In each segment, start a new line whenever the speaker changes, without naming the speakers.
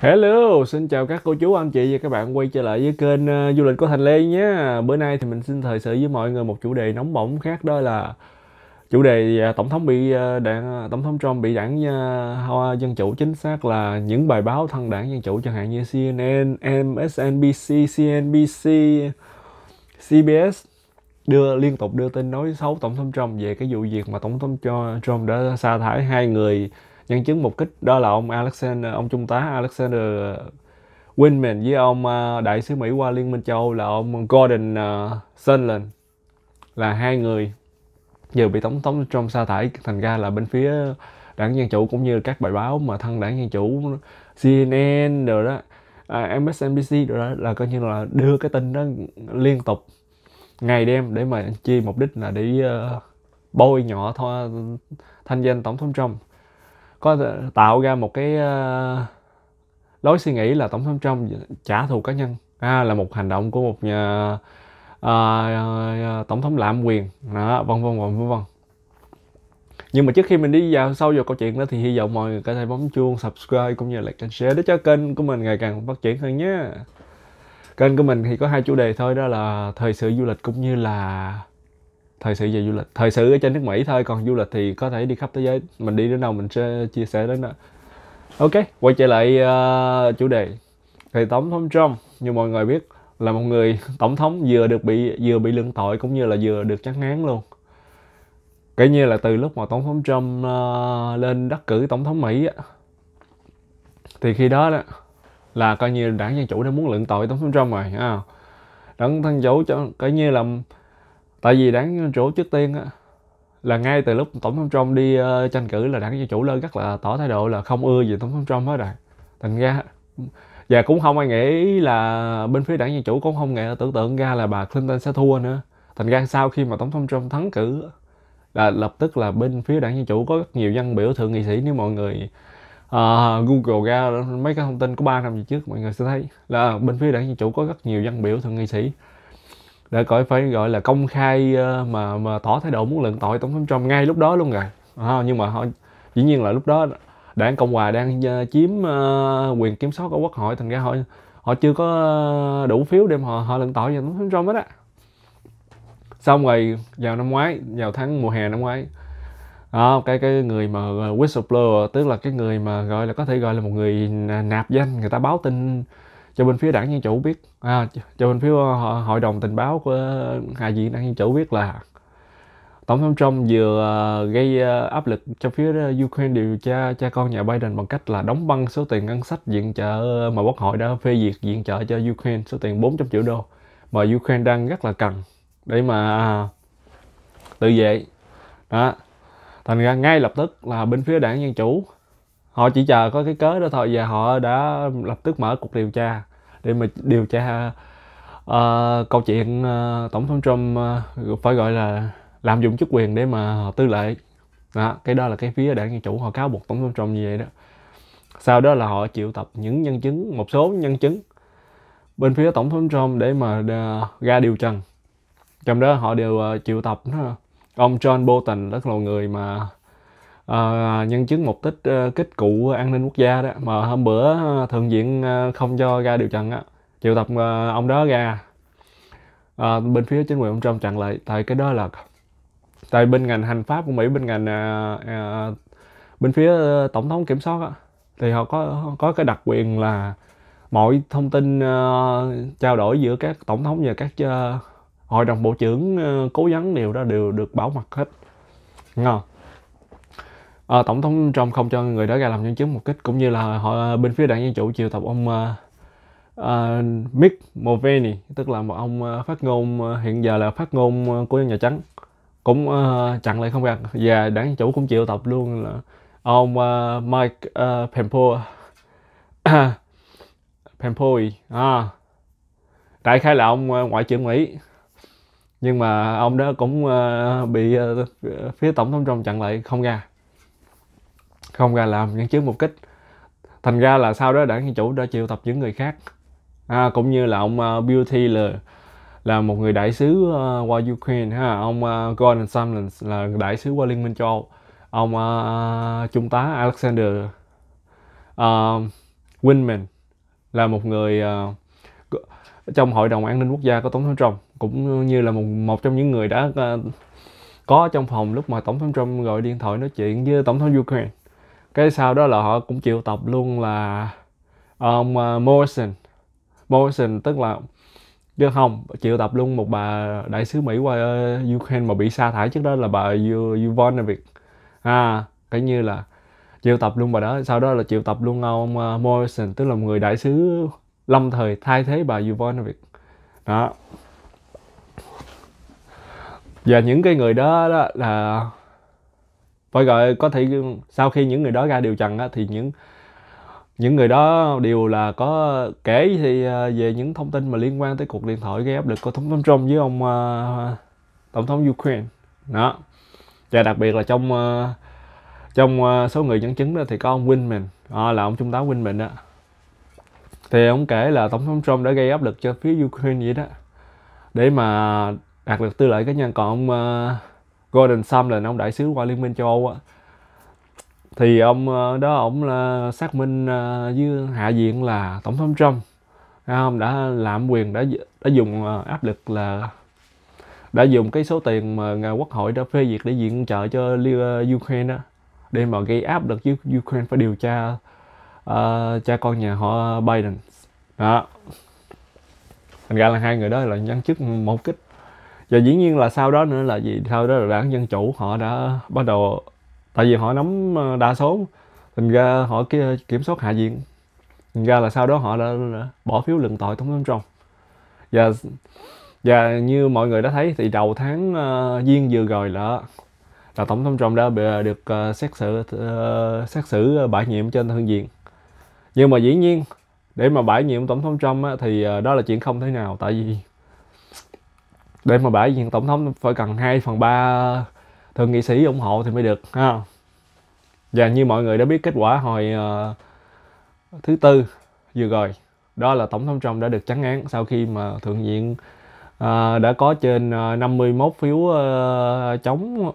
Hello, xin chào các cô chú, anh chị và các bạn quay trở lại với kênh uh, Du lịch của Thành Lê nhé. Bữa nay thì mình xin thời sự với mọi người một chủ đề nóng bỏng khác đó là chủ đề uh, tổng thống bị uh, đảng tổng thống Trump bị đảng uh, dân chủ chính xác là những bài báo thân đảng dân chủ chẳng hạn như CNN, MSNBC, CNBC, CBS đưa liên tục đưa tin nói xấu tổng thống Trump về cái vụ việc mà tổng thống cho Trump đã sa thải hai người nhân chứng mục kích đó là ông Alexander ông trung tá Alexander Winman với ông à, đại sứ Mỹ qua Liên minh châu là ông Gordon à, Sondland là hai người vừa bị tổng thống Trump sa thải thành ra là bên phía đảng dân chủ cũng như các bài báo mà thân đảng dân chủ CNN rồi đó à, MSNBC rồi đó là coi như là đưa cái tin đó liên tục ngày đêm để mà chi mục đích là để uh, bôi nhỏ tho, thanh danh tổng thống Trump có tạo ra một cái ờ, lối suy nghĩ là tổng thống Trump trả thù cá nhân à, là một hành động của một nhà uh, uh, tổng thống lạm quyền đó vân vân vân vân nhưng mà trước khi mình đi vào sâu vào câu chuyện đó thì hy vọng mọi người có thể bấm chuông subscribe cũng như là like share để cho kênh của mình ngày càng phát triển hơn nhé kênh của mình thì có hai chủ đề thôi đó là thời sự du lịch cũng như là thời sự về du lịch thời sự ở trên nước mỹ thôi còn du lịch thì có thể đi khắp thế giới mình đi đến đâu mình sẽ chia sẻ đến đó ok quay trở lại uh, chủ đề thì tổng thống trump như mọi người biết là một người tổng thống vừa được bị vừa bị luận tội cũng như là vừa được trắng án luôn kể như là từ lúc mà tổng thống trump uh, lên đắc cử tổng thống mỹ á, thì khi đó đó là coi như đảng dân chủ đã muốn luận tội tổng thống trump rồi ha đảng dân chủ cho coi như là tại vì đảng dân chủ trước tiên á, là ngay từ lúc tổng thống trump đi uh, tranh cử là đảng dân chủ lên rất là tỏ thái độ là không ưa gì tổng thống trump hết rồi thành ra và cũng không ai nghĩ là bên phía đảng dân chủ cũng không nghĩ tưởng tượng ra là bà clinton sẽ thua nữa thành ra sau khi mà tổng thống trump thắng cử là lập tức là bên phía đảng dân chủ có rất nhiều dân biểu thượng nghị sĩ nếu mọi người uh, google ra mấy cái thông tin của ba năm về trước mọi người sẽ thấy là bên phía đảng dân chủ có rất nhiều dân biểu thượng nghị sĩ đã khỏi phải gọi là công khai ờ, mà mà tỏ thái độ muốn luận tội tổng thống Trump ngay lúc đó luôn rồi à, nhưng mà họ dĩ nhiên là lúc đó đảng cộng hòa đang ờ, chiếm ờ, quyền kiểm soát của quốc hội thành ra họ họ chưa có đủ phiếu để họ họ luận tội vào tổng thống Trump hết á xong rồi vào năm ngoái vào tháng mùa hè năm ngoái đó, cái cái người mà whistleblower tức là cái người mà gọi là có thể gọi là một người nạp danh người ta báo tin cho bên phía đảng Dân Chủ biết à, cho bên phía ờ, hội đồng tình báo của ờ, Hạ viện đảng Dân Chủ biết là Tổng thống Trump vừa ờ, gây áp lực cho phía Ukraine điều tra cha con nhà Biden bằng cách là đóng băng số tiền ngân sách viện trợ mà Quốc hội đã phê duyệt viện trợ cho Ukraine số tiền 400 triệu đô mà Ukraine đang rất là cần để mà à, tự vệ. Đó. Thành ra ngay lập tức là bên phía đảng Dân Chủ họ chỉ chờ có cái cớ đó thôi và họ đã lập tức mở cuộc điều tra để mà điều tra uh, câu chuyện uh, tổng thống Trump uh, phải gọi là lạm dụng chức quyền để mà họ tư lợi, đó, cái đó là cái phía đảng dân chủ họ cáo buộc tổng thống Trump như vậy đó sau đó là họ triệu tập những nhân chứng một số nhân chứng bên phía tổng thống Trump để mà ra điều trần trong đó họ đều triệu tập ông John Bolton rất là người mà à, nhân chứng mục đích à, ờ, kích cụ an ninh quốc gia đó mà hôm bữa ờ, thượng viện không cho ra điều trần á triệu tập à, ông đó ra à, bên phía chính quyền ông trump chặn lại tại cái đó là tại bên ngành hành pháp của mỹ bên ngành à, à, bên phía tổng thống kiểm soát á thì họ có có cái đặc quyền là mọi thông tin uh, trao đổi giữa các tổng thống và các uh, hội đồng bộ trưởng uh, cố vấn đều đó đều được bảo mật hết ngon à, tổng thống Trump không cho người đó ra làm nhân chứng một kích cũng như là họ bên phía đảng dân chủ triệu tập ông uh, uh, Mick Mulvaney tức là một ông phát ngôn hiện giờ là phát ngôn của nhà trắng cũng uh, chặn lại không ra và đảng chủ cũng triệu tập luôn là ông uh, Mike uh, Pompeo Pompeo à, đại khái là ông uh, ngoại trưởng Mỹ nhưng mà ông đó cũng uh, bị uh, phía tổng thống Trump chặn lại không ra không ra làm nhân chứng mục kích thành ra là sau đó đảng dân chủ đã triệu tập những người khác à, cũng như là ông uh, Beauty là là một người đại sứ uh, qua Ukraine ha ông uh, à, Gordon Sondland là đại sứ qua Liên minh châu Âu ông uh, trung tá Alexander uh, Winman là một người uh, trong hội đồng an ninh quốc gia của tổng thống Trump cũng như là một một trong những người đã uh, có trong phòng lúc mà tổng thống Trump gọi điện thoại nói chuyện với tổng thống Ukraine cái sau đó là họ cũng triệu tập luôn là ông ờ, Morrison Morrison tức là chứ không triệu tập luôn một bà đại sứ Mỹ qua ờ, Ukraine mà bị sa thải trước đó là bà Yvonnevic à cái như là triệu tập luôn bà đó sau đó là triệu tập luôn ông ờ, Morrison tức là một người đại sứ lâm thời thay thế bà Yvonnevic đó và những cái người đó, đó là phải gọi có thể sau khi những người đó ra điều trần á, thì những những người đó đều là có kể thì à, về những thông tin mà liên quan tới cuộc điện thoại gây áp lực của tổng thống Trump với ông uh, tổng thống Ukraine đó và đặc biệt là trong uh, trong uh, số người dẫn chứng đó thì có ông Winman à, là ông trung tá Winman đó thì ông kể là tổng thống Trump đã gây áp lực cho phía Ukraine vậy đó để mà đạt được tư lợi cá nhân còn ông uh, Gordon Sumlin ông đại sứ qua Liên minh châu Âu á thì ông ờ, đó ông là xác minh ờ, với hạ viện là tổng thống Trump ông đã làm quyền đã đã dùng ờ, áp lực là đã dùng cái số tiền mà quốc hội đã phê duyệt để viện trợ cho Ukraine đó để mà gây áp lực với Ukraine phải điều tra uh, cha con nhà họ Biden đó thành ra là hai người đó là nhân chức một kích và dĩ nhiên là sau đó nữa là gì sau đó là đảng dân chủ họ đã bắt đầu tại vì họ nắm ờ, đa số thành ra họ kia kiểm soát hạ viện thành ra là sau đó họ đã bỏ phiếu luận tội tổng thống trump và và như mọi người đã thấy thì đầu tháng uh, giêng vừa rồi là là tổng thống trump đã bị, được uh, xét xử uh, xét xử bãi nhiệm trên thương viện nhưng mà dĩ nhiên để mà bãi nhiệm tổng thống trump á, thì uh, đó là chuyện không thể nào tại vì để mà bãi nhiệm tổng thống phải cần 2 phần 3 thượng nghị sĩ ủng hộ thì mới được ha và như mọi người đã biết kết quả hồi uh, thứ tư vừa rồi đó là tổng thống Trump đã được trắng án sau khi mà thượng viện uh, ờ, đã có trên 51 ờ, phiếu uh, chống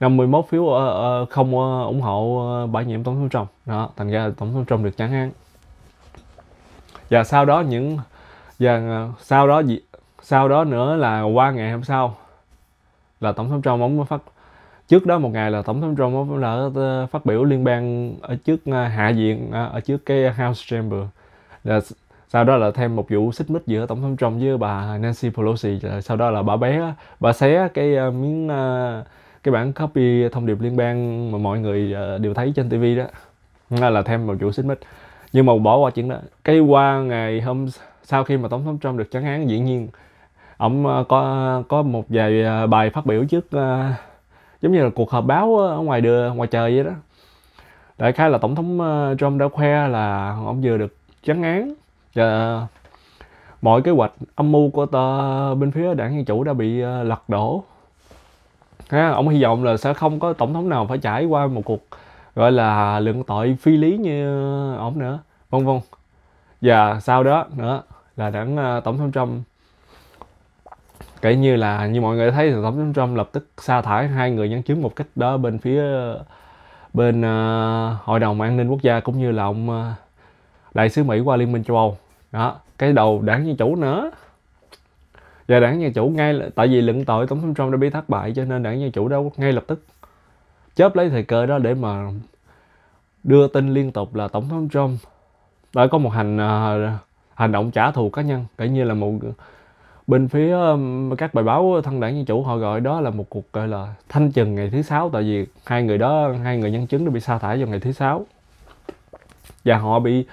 51 phiếu uh, uh, không uh, ủng hộ uh, bãi nhiệm tổng thống Trump đó thành ra tổng thống Trump được trắng án và sau đó những và sau đó gì sau đó nữa là qua ngày hôm sau là tổng thống Trump ông phát trước đó một ngày là tổng thống Trump ông đã ờ, phát biểu liên bang ở trước ờ, hạ viện ờ, ở trước cái House Chamber là sau đó là thêm một vụ xích mích giữa tổng thống Trump với bà Nancy Pelosi sau đó là bà bé bà xé cái miếng cái bản copy thông điệp liên bang mà mọi người đều thấy trên tivi đó là thêm một vụ xích mích nhưng mà bỏ qua chuyện đó cái qua ngày hôm sau khi mà tổng thống Trump được trấn án dĩ nhiên ông ờ, có có một vài ờ, bài phát biểu trước ờ, giống như là cuộc họp báo ở ngoài đưa ngoài trời vậy đó đại khái là tổng thống Trump đã khoe là ông vừa được chấn án và mọi kế hoạch âm mưu của tờ bên phía đảng dân chủ đã bị lật đổ ha ông hy vọng là sẽ không có tổng thống nào phải trải qua một cuộc gọi là lượng tội phi lý như ông nữa vân vân và sau đó nữa là đảng tổng thống Trump kể như là như mọi người thấy tổng thống Trump lập tức sa thải hai người nhân chứng một cách đó bên phía bên uh, hội đồng an ninh quốc gia cũng như là ông uh, đại sứ Mỹ qua liên minh châu Âu đó cái đầu đảng dân chủ nữa và đảng nhà chủ ngay là, tại vì luận tội tổng thống Trump đã bị thất bại cho nên đảng nhà chủ đó ngay lập tức chớp lấy thời cơ đó để mà đưa tin liên tục là tổng thống Trump đã có một hành uh, hành động trả thù cá nhân kể như là một bên phía các bài báo thân đảng dân chủ họ gọi đó là một cuộc gọi là thanh trừng ngày thứ sáu tại vì hai người đó hai người nhân chứng đã bị sa thải vào ngày thứ sáu và họ bị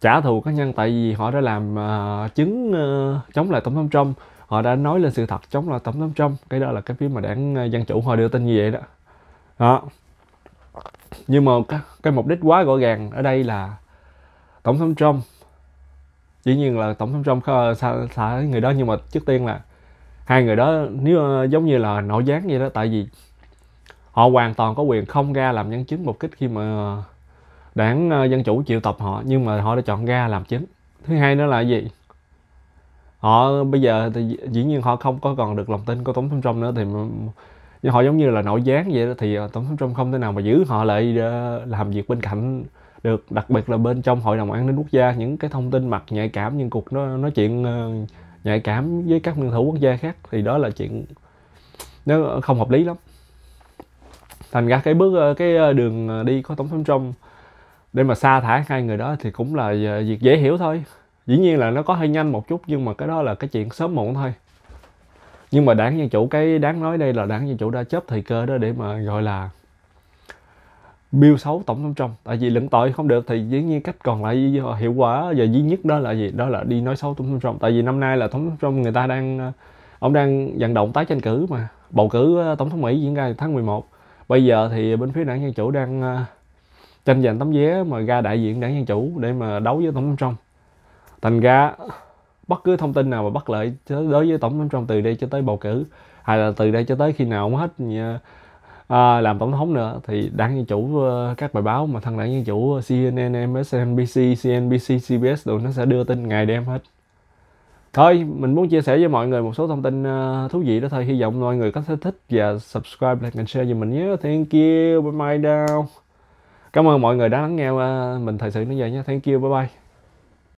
trả thù cá nhân tại vì họ đã làm uh, chứng uh, chống lại tổng thống trump họ đã nói lên sự thật chống lại tổng thống trump cái đó là cái phía mà đảng ờ, dân chủ họ đưa tin như vậy đó đó nhưng mà cái, cái mục đích quá rõ ràng ở đây là tổng thống trump dĩ nhiên là tổng thống trump xa, xa người đó nhưng mà trước tiên là hai người đó nếu giống như là nội gián vậy đó tại vì họ hoàn toàn có quyền không ra làm nhân chứng một kích khi mà đảng ờ, dân chủ triệu tập họ nhưng mà họ đã chọn ra làm chứng thứ hai nữa là gì họ bây giờ thì dĩ nhiên họ không có còn được lòng tin của tổng thống trump nữa thì nhưng họ giống như là nội gián vậy đó thì ờ, tổng thống trump không thể nào mà giữ họ lại ờ, làm việc bên cạnh được đặc biệt là bên trong hội đồng an ninh quốc gia những cái thông tin mặt nhạy cảm những cuộc nó nói chuyện uh, nhạy cảm với các nguyên thủ quốc gia khác thì đó là chuyện nó không hợp lý lắm thành ra cái bước ờ, cái ờ, đường đi của tổng thống trump để mà sa thải hai người đó thì cũng là việc dễ hiểu thôi dĩ nhiên là nó có hơi nhanh một chút nhưng mà cái đó là cái chuyện sớm muộn thôi nhưng mà đảng dân chủ cái đáng nói đây là đảng dân chủ đã chấp thời cơ đó để mà gọi là biêu xấu tổng thống trump tại vì luận tội không được thì dĩ nhiên cách còn lại hiệu quả và duy nhất đó là gì đó là đi nói xấu tổng thống trump tại vì năm nay là tổng thống trump người ta đang ờ, ông đang vận động tái tranh cử mà bầu cử ờ, tổng thống mỹ diễn ra tháng 11 bây giờ thì bên phía đảng dân chủ đang ờ, tranh giành tấm vé mà ra đại diện đảng dân chủ để mà đấu với tổng thống trump thành ra bất cứ thông tin nào mà bất lợi đối với tổng thống trump từ đây cho tới bầu cử hay là từ đây cho tới khi nào ông hết à, làm tổng thống nữa thì đáng dân chủ ờ, các bài báo mà thân đảng dân chủ ờ, CNN, MSNBC, CNBC, CBS đồ nó sẽ đưa tin ngày đêm hết thôi mình muốn chia sẻ với mọi người một số thông tin ờ, thú vị đó thôi hy vọng mọi người có thể thích và subscribe like and share giùm mình nhé thank you bye bye down. cảm ơn mọi người đã lắng nghe mình thời sự đến giờ nhé thank you bye bye